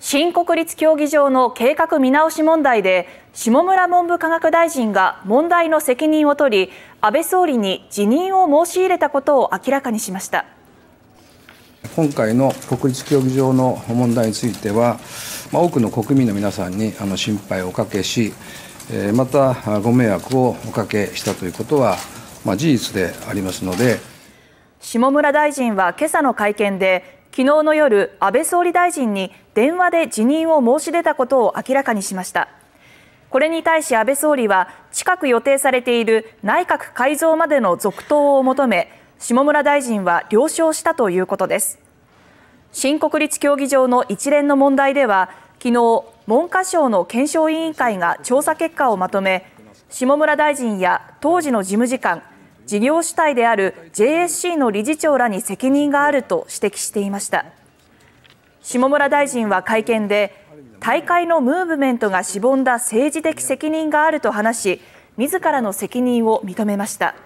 新国立競技場の計画見直し問題で下村文部科学大臣が問題の責任を取り安倍総理に辞任を申し入れたことを明らかにしました今回の国立競技場の問題については、まあ、多くの国民の皆さんにあの心配をおかけしまたご迷惑をおかけしたということは、まあ、事実でありますので下村大臣は今朝の会見で昨日の夜安倍総理大臣に電話で辞任を申し出たことを明らかにしましたこれに対し安倍総理は近く予定されている内閣改造までの続投を求め下村大臣は了承したということです新国立競技場の一連の問題では昨日文科省の検証委員会が調査結果をまとめ下村大臣や当時の事務次官事業主体である JSC の理事長らに責任があると指摘していました下村大臣は会見で大会のムーブメントがしぼんだ政治的責任があると話し自らの責任を認めました。